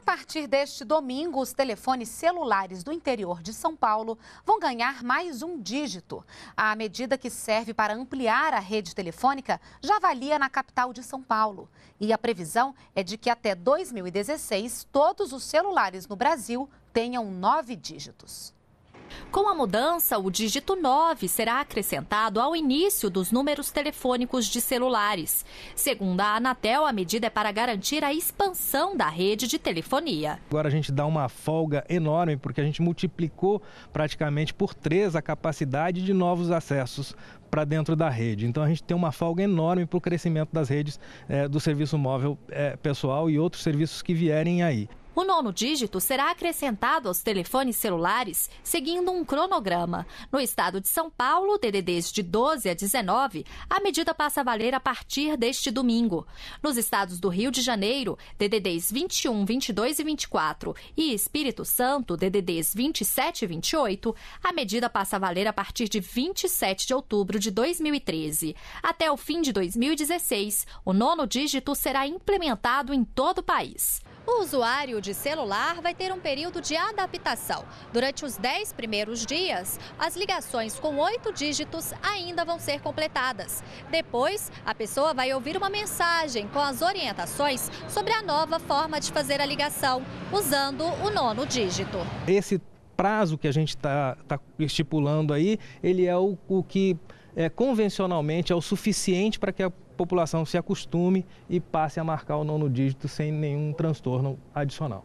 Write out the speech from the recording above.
A partir deste domingo, os telefones celulares do interior de São Paulo vão ganhar mais um dígito. A medida que serve para ampliar a rede telefônica já valia na capital de São Paulo. E a previsão é de que até 2016 todos os celulares no Brasil tenham nove dígitos. Com a mudança, o dígito 9 será acrescentado ao início dos números telefônicos de celulares. Segundo a Anatel, a medida é para garantir a expansão da rede de telefonia. Agora a gente dá uma folga enorme, porque a gente multiplicou praticamente por três a capacidade de novos acessos para dentro da rede. Então a gente tem uma folga enorme para o crescimento das redes é, do serviço móvel é, pessoal e outros serviços que vierem aí. O nono dígito será acrescentado aos telefones celulares seguindo um cronograma. No estado de São Paulo, DDDs de 12 a 19, a medida passa a valer a partir deste domingo. Nos estados do Rio de Janeiro, DDDs 21, 22 e 24 e Espírito Santo, DDDs 27 e 28, a medida passa a valer a partir de 27 de outubro de 2013. Até o fim de 2016, o nono dígito será implementado em todo o país. O usuário de celular vai ter um período de adaptação. Durante os 10 primeiros dias, as ligações com oito dígitos ainda vão ser completadas. Depois, a pessoa vai ouvir uma mensagem com as orientações sobre a nova forma de fazer a ligação, usando o nono dígito. Esse prazo que a gente está tá estipulando aí, ele é o, o que é, convencionalmente é o suficiente para que a população se acostume e passe a marcar o nono dígito sem nenhum transtorno adicional.